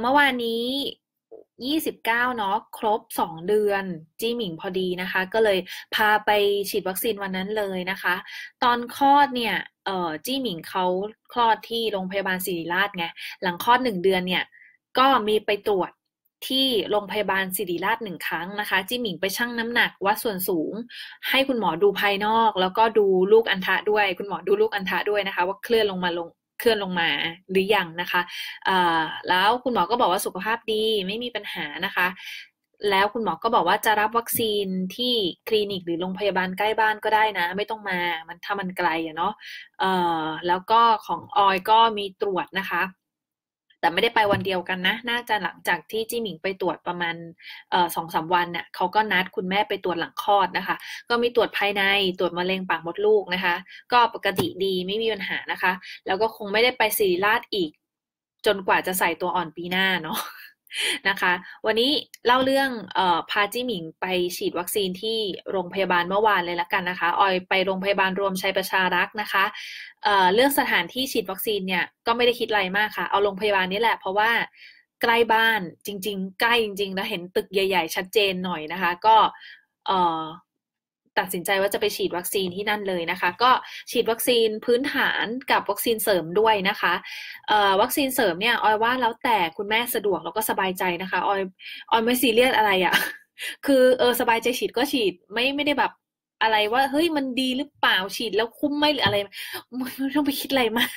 เมื่อวานนี้ยี่สิบเก้าเนาะ ครบสองเดือนจี้หมิงพอดีนะคะ ก็เลยพาไปฉีดวัคซีนวันนั้นเลยนะคะ ตอนคลอดเนี่ย เออจี้หมิงเขาคลอดที่โรงพยาบาลศิริราชไง หลังคลอดหนึ่งเดือนเนี่ย ก็มีไปตรวจที่โรงพยาบาลศิริราชหนึ่งครั้งนะคะจิหมิงไปชั่งน้ำหนักวัดส่วนสูง ให้คุณหมอดูภายนอกแล้วก็ดูลูกอันทะด้วยคุณหมอดูลูกอันทะด้วยนะคะว่าเคลื่อนลงมาลงเคลื่อนลงมาหรืออยังนะคะแล้วคุณหมอก็บอกว่าสุขภาพดีไม่มีปัญหานะคะ แล้วคุณหมอก็บอกว่าจะรับวัคซีนที่คลินิกหรือโรงพยาบาลใกล้บ้านก็ได้นะ ไม่ต้องมา มันถ้ามันไกลอะเนาะแล้วก็ของออยก็มีตรวจนะคะแต่ไม่ได้ไปวันเดียวกันนะ น่าจะหลังจากที่จี้หมิงไปตรวจประมาณสองสาวันเนี่ยเขาก็นัดคุณแม่ไปตรวจหลังคลอดนะคะ ก็มีตรวจภายในตรวจมะเร็งปากมดลูกนะคะ ก็ปกติดีไม่มีปัญหานะคะ แล้วก็คงไม่ได้ไปสิริราชอีก จนกว่าจะใส่ตัวอ่อนปีหน้าเนาะนะคะ วันนี้เล่าเรื่องออพาจิหมิง ไปฉีดวัคซีนที่โรงพยาบาลเมื่อวานเลยละกันนะคะออยไปโรงพยาบาลรวมชัยประชารักษ์นะคะเเรื่องสถานที่ฉีดวัคซีนเนี่ยก็ไม่ได้คิดอะไรมากค่ะ เอาโรงพยาบาลนี้แหละ เพราะว่าใกล้บ้านจริง ๆ ใกล้จริงๆ้วเห็นตึกใหญ่ๆ ชัดเจนหน่อยนะคะ ก็ตัดสินใจว่าจะไปฉีดวัคซีนที่นั่นเลยนะคะ ก็ฉีดวัคซีนพื้นฐานกับวัคซีนเสริมด้วยนะคะวัคซีนเสริมเนี่ยออยว่าแล้วแต่คุณแม่สะดวกแล้วก็สบายใจนะคะออยออยไม่ซีเรียสอะไรอะ่ะคือเออสบายใจฉีดก็ฉีดไม่ไม่ได้แบบอะไรว่าเฮ้ยมันดีหรือเปล่าฉีดแล้วคุ้มไหมหรืออะไรไม่ต้องไปคิดอะไรมาก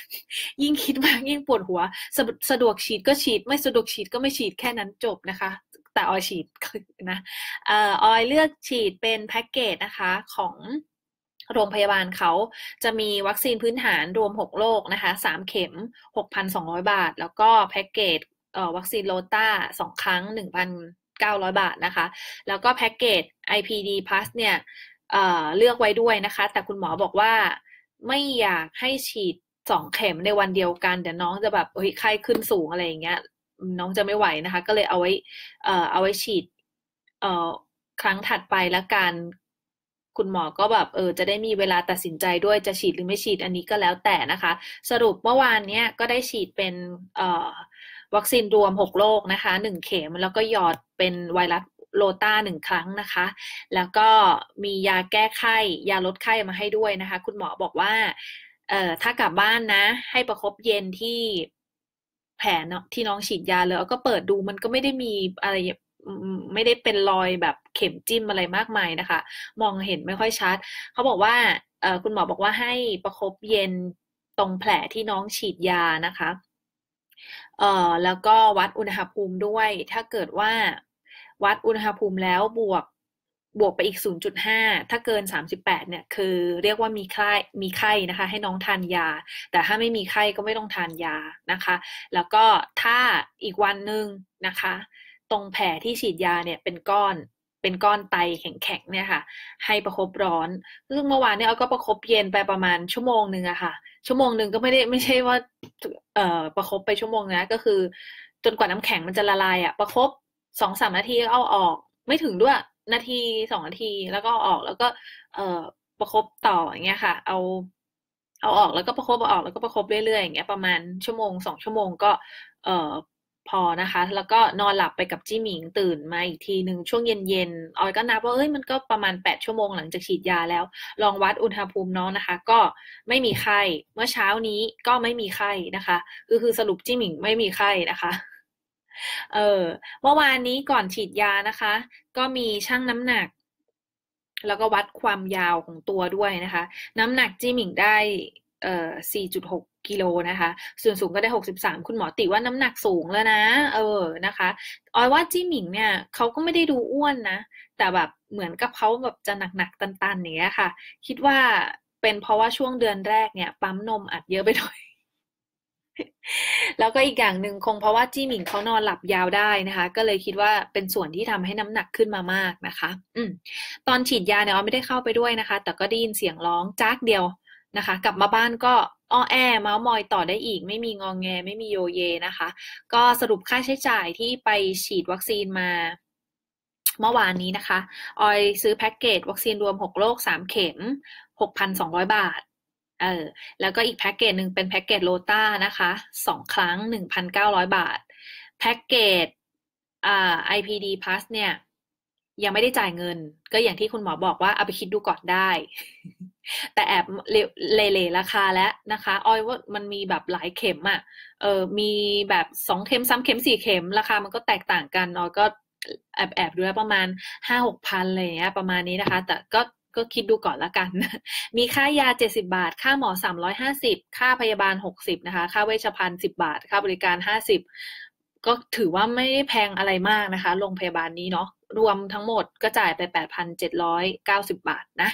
ยิ่งคิดมากยิ่งปวดหัวสะสะดวกฉีดก็ฉีดไม่สะดวกฉีดก็ไม่ฉีดแค่นั้นจบนะคะแต่ออยฉีดนะเอ่อออยเลือกฉีดเป็นแพ็กเกจนะคะของโรงพยาบาลเขาจะมีวัคซีนพื้นฐานรวม 6โรคนะคะ3เข็ม 6,200 บาท แล้วก็แพ็กเกจวัคซีนโลต้า2ครั้ง 1,900 บาทนะคะ แล้วก็แพ็กเกจ IPD Plus เนี่ยเเลือกไว้ด้วยนะคะ แต่คุณหมอบอกว่าไม่อยากให้ฉีดสองเข็มในวันเดียวกัน เดี๋ยวน้องจะแบบเฮ้ยไข้ขึ้นสูงอะไรอย่างเงี้ยน้องจะไม่ไหวนะคะก็เลยเอาไว้เอ่อเอาไว้ฉีดเอ่อครั้งถัดไปละกันคุณหมอก็แบบเออจะได้มีเวลาตัดสินใจด้วยจะฉีดหรือไม่ฉีดอันนี้ก็แล้วแต่นะคะ สรุปเมื่อวานเนี้ยก็ได้ฉีดเป็นเอ่อวัคซีนรวมหกโรคนะคะหนึ่งเข็มแล้วก็หยอดเป็นไวรัสโลต้าหนึ่งครั้งนะคะ แล้วก็มียาแก้ไขยาลดไข้มาให้ด้วยนะคะ คุณหมอบอกว่าเอ่อถ้ากลับบ้านนะ ให้ประครบเย็นที่แผลเนาะที่น้องฉีดยาแล้วก็เปิดดูมันก็ไม่ได้มีอะไรไม่ได้เป็นรอยแบบเข็มจิ้มอะไรมากมายนะคะ มองเห็นไม่ค่อยชัด เขาบอกว่าคุณหมอบอกว่าให้ประครบเย็นตรงแผลที่น้องฉีดยานะคะ แล้วก็วัดอุณหภูมิด้วย ถ้าเกิดว่าวัดอุณหภูมิแล้วบวกบวกไปอีก 0.5 ถ้าเกิน 38 เนี่ยคือ เรียกว่ามีไข้ มีไข้นะคะให้น้องทานยา แต่ถ้าไม่มีไข้ก็ไม่ต้องทานยา นะคะ แล้วก็ถ้าอีกวันหนึ่งนะคะ ตรงแผลที่ฉีดยาเนี่ยเป็นก้อน เป็นก้อนไตแข็งๆเนี่ยค่ะ ให้ประครบร้อนซึ่งเมื่อวานเนี่ยเอาก็ประครบเย็นไปประมาณชั่วโมงหนึ่งอะค่ะ ชั่วโมงหนึ่งก็ไม่ได้ไม่ใช่ว่า เอ่อ ประครบไปชั่วโมงนะ ก็คือจนกว่าน้ำแข็งมันจะละลายอะประครบสองสามนาทีเอาออกไม่ถึงด้วยนาทีสองนาทีแล้วก็ออกแล้วก็ เอ่อประครบต่ออย่างเงี้ยค่ะ เอา เอาออกแล้วก็ประครบเอาออกแล้วก็ประครบเรื่อยๆอย่างเงี้ย ประมาณชั่วโมงสองชั่วโมงก็ เอ่อพอนะคะ แล้วก็นอนหลับไปกับจี้หมิง ตื่นมาอีกทีหนึ่งช่วงเย็นๆออยก็นับว่าเอ้ยมันก็ประมาณแปดชั่วโมงหลังจากฉีดยาแล้ว ลองวัดอุณหภูมิน้องนะคะ ก็ไม่มีไข้เมื่อเช้านี้ก็ไม่มีไข้นะคะคือคือสรุปจี้หมิงไม่มีไข้นะคะเออ เมื่อวานนี้ก่อนฉีดยานะคะก็มีช่างน้ำหนัก แล้วก็วัดความยาวของตัวด้วยนะคะ น้ำหนักจิมิงได้ เอ่4.6 กิโลนะคะ ส่วนสูงก็ได้ 63 คุณหมอติว่าน้ำหนักสูงแล้วนะเออนะคะออยว่าจิหมิงเนี่ยเขาก็ไม่ได้ดูอ้วนนะ แต่แบบเหมือนกับเขาแบบจะหนักๆตันๆอย่างเงี้ยค่ะ คิดว่าเป็นเพราะว่าช่วงเดือนแรกเนี่ยปั๊มนมอัดเยอะไปหน่อยแล้วก็อีกอย่างหนึ่งคงเพราะว่าจี้หมิงเขานอนหลับยาวได้นะคะ ก็เลยคิดว่าเป็นส่วนที่ทำให้น้ำหนักขึ้นมามากนะคะ อืมตอนฉีดยาเนี่ยอ้อไม่ได้เข้าไปด้วยนะคะ แต่ก็ได้ยินเสียงร้องจากเดียวนะคะ กลับมาบ้านก็อ้อแอเมาส์มอยต่อได้อีก ไม่มีงองแงไม่มีโยเยนะคะ ก็สรุปค่าใช้จ่ายที่ไปฉีดวัคซีนมาเมื่อวานนี้นะคะออยซื้อแพ็กเกจวัคซีนรวม6โรค3เข็ม6,200 บาทเออแล้วก็อีกแพ็กเกจหนึ่งเป็นแพ็กเกจโลต้านะคะสองครั้งหนึ่งพัเก้าร้อยบาทแพ็กเกจอ่า IPD Plus เนี่ยยังไม่ได้จ่ายเงิน ก็อย่างที่คุณหมอบอกว่า เอาไปคิดดูก่อนได้ แต่แอบเลเลราคาแล้วนะคะ ออยว่ามันมีแบบหลายเข็มอะ่ะเออมีแบบสองเข็มซ้ำเข็มสี่เข็ม ราคามันก็แตกต่างกันออยก็แอบแอบดูแล้วประมาณห้าหกพันเลยเนี้ยประมาณนี้นะคะ แต่ก็ก็คิดดูก่อนละกัน มีค่ายา 70 บาท ค่าหมอ 350ค่าพยาบาล 60นะคะ ค่าเวชภัณฑ์ 10 บาท ค่าบริการ 50 ก็ถือว่าไม่ได้แพงอะไรมากนะคะ โรงพยาบาลนี้เนาะ รวมทั้งหมดก็จ่ายไป 8,790 บาทนะ